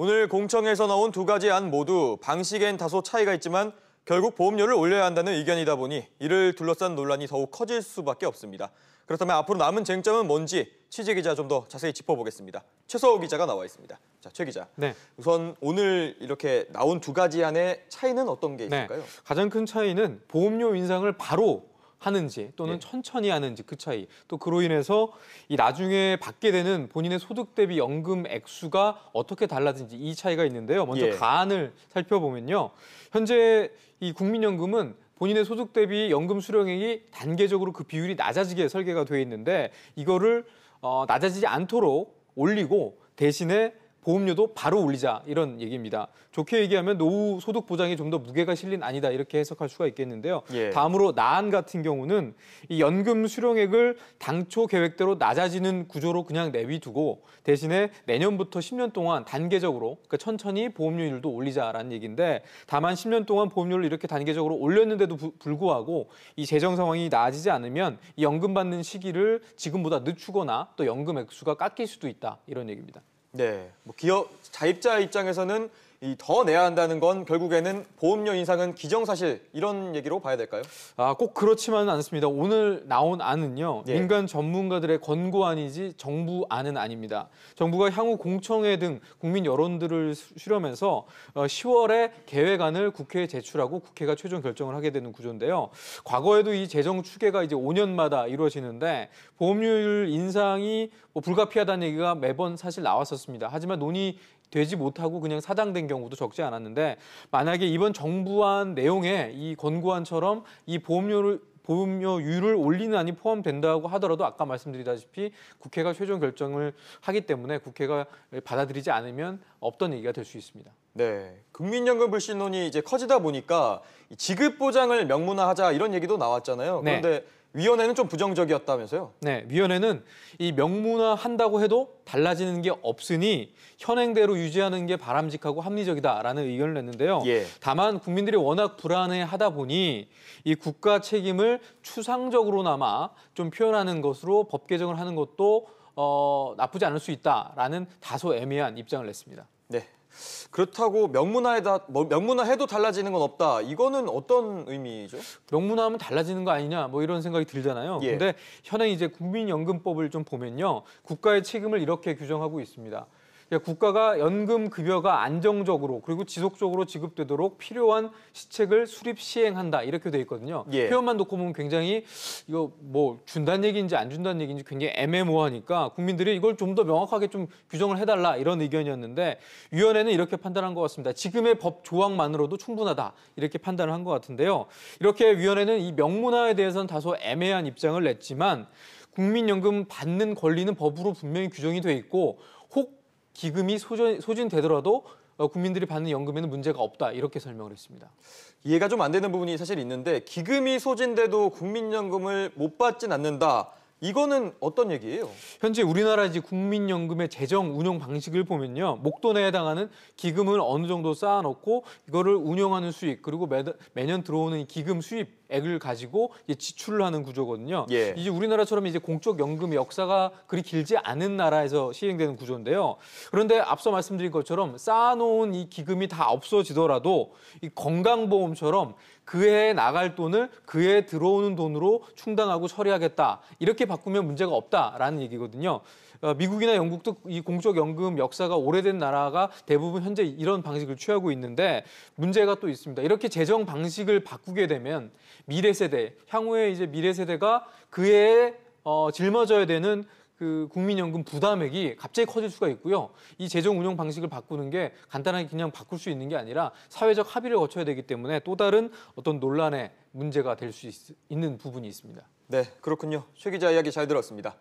오늘 공청에서 회 나온 두 가지 안 모두 방식엔 다소 차이가 있지만 결국 보험료를 올려야 한다는 의견이다 보니 이를 둘러싼 논란이 더욱 커질 수밖에 없습니다. 그렇다면 앞으로 남은 쟁점은 뭔지 취재 기자 좀 더 자세히 짚어보겠습니다. 최서호 기자가 나와 있습니다. 자, 최 기자. 네. 우선 오늘 이렇게 나온 두 가지 안의 차이는 어떤 게 네. 있을까요? 네. 가장 큰 차이는 보험료 인상을 바로 하는지 또는 예. 천천히 하는지 그 차이 또 그로 인해서 이 나중에 받게 되는 본인의 소득 대비 연금 액수가 어떻게 달라진지 이 차이가 있는데요. 먼저 예. 가안을 살펴보면요. 현재 이 국민연금은 본인의 소득 대비 연금 수령액이 단계적으로 그 비율이 낮아지게 설계가 돼 있는데 이거를 어, 낮아지지 않도록 올리고 대신에 보험료도 바로 올리자 이런 얘기입니다. 좋게 얘기하면 노후 소득 보장이 좀 더 무게가 실린 아니다 이렇게 해석할 수가 있겠는데요. 예. 다음으로 나안 같은 경우는 이 연금 수령액을 당초 계획대로 낮아지는 구조로 그냥 내비두고 대신에 내년부터 10년 동안 단계적으로 그러니까 천천히 보험료율도 올리자라는 얘기인데 다만 10년 동안 보험료를 이렇게 단계적으로 올렸는데도 부, 불구하고 이 재정 상황이 나아지지 않으면 이 연금 받는 시기를 지금보다 늦추거나 또 연금 액수가 깎일 수도 있다 이런 얘기입니다. 네, 뭐 기업 자입자 입장에서는 더 내야 한다는 건 결국에는 보험료 인상은 기정사실 이런 얘기로 봐야 될까요? 아, 꼭 그렇지만은 않습니다. 오늘 나온 안은요. 예. 민간 전문가들의 권고안이지 정부 안은 아닙니다. 정부가 향후 공청회 등 국민 여론들을 수렴해서 10월에 어, 계획안을 국회에 제출하고 국회가 최종 결정을 하게 되는 구조인데요. 과거에도 이 재정 추계가 이제 5년마다 이루어지는데 보험료율 인상이 뭐 불가피하다는 얘기가 매번 사실 나왔었습니다. 하지만 논의 되지 못하고 그냥 사장된 경우도 적지 않았는데 만약에 이번 정부안 내용에 이 권고안처럼 이 보험료를 보험료율을 올리는 안이 포함된다고 하더라도 아까 말씀드리다시피 국회가 최종 결정을 하기 때문에 국회가 받아들이지 않으면 없던 얘기가 될 수 있습니다. 네, 국민연금 불신 론이 이제 커지다 보니까 지급 보장을 명문화하자 이런 얘기도 나왔잖아요. 네. 그런데 네. 위원회는 좀 부정적이었다면서요? 네, 위원회는 이 명문화 한다고 해도 달라지는 게 없으니 현행대로 유지하는 게 바람직하고 합리적이다라는 의견을 냈는데요. 예. 다만 국민들이 워낙 불안해하다 보니 이 국가 책임을 추상적으로나마 좀 표현하는 것으로 법 개정을 하는 것도 어, 나쁘지 않을 수 있다라는 다소 애매한 입장을 냈습니다. 네, 그렇다고 명문화에다 뭐 명문화해도 달라지는 건 없다. 이거는 어떤 의미죠? 명문화하면 달라지는 거 아니냐 뭐 이런 생각이 들잖아요. 예. 근데 현행 이제 국민연금법을 좀 보면요. 국가의 책임을 이렇게 규정하고 있습니다. 예, 국가가 연금 급여가 안정적으로 그리고 지속적으로 지급되도록 필요한 시책을 수립 시행한다 이렇게 돼 있거든요. 예. 표현만 놓고 보면 굉장히 이거 뭐 준다는 얘기인지 안 준다는 얘기인지 굉장히 애매모호하니까 국민들이 이걸 좀 더 명확하게 좀 규정을 해달라 이런 의견이었는데 위원회는 이렇게 판단한 것 같습니다. 지금의 법 조항만으로도 충분하다 이렇게 판단을 한 것 같은데요. 이렇게 위원회는 이 명문화에 대해서는 다소 애매한 입장을 냈지만 국민연금 받는 권리는 법으로 분명히 규정이 돼 있고 혹 기금이 소진, 소진되더라도 어, 국민들이 받는 연금에는 문제가 없다 이렇게 설명을 했습니다. 이해가 좀 안 되는 부분이 사실 있는데 기금이 소진돼도 국민연금을 못 받진 않는다. 이거는 어떤 얘기예요? 현재 우리나라 국민연금의 재정 운영 방식을 보면요. 목돈에 해당하는 기금을 어느 정도 쌓아놓고 이거를 운영하는 수익 그리고 매, 매년 들어오는 기금 수입액을 가지고 이제 지출을 하는 구조거든요. 예. 이제 우리나라처럼 이제 공적 연금 역사가 그리 길지 않은 나라에서 시행되는 구조인데요. 그런데 앞서 말씀드린 것처럼 쌓아놓은 이 기금이 다 없어지더라도 이 건강보험처럼 그해 나갈 돈을 그해 들어오는 돈으로 충당하고 처리하겠다. 이렇게 바꾸면 문제가 없다라는 얘기거든요. 어, 미국이나 영국도 이 공적연금 역사가 오래된 나라가 대부분 현재 이런 방식을 취하고 있는데 문제가 또 있습니다. 이렇게 재정 방식을 바꾸게 되면 미래 세대, 향후에 이제 미래 세대가 그에 어, 짊어져야 되는 그 국민연금 부담액이 갑자기 커질 수가 있고요. 이 재정 운영 방식을 바꾸는 게 간단하게 그냥 바꿀 수 있는 게 아니라 사회적 합의를 거쳐야 되기 때문에 또 다른 어떤 논란의 문제가 될 수 있는 부분이 있습니다. 네, 그렇군요. 최 기자 이야기 잘 들었습니다.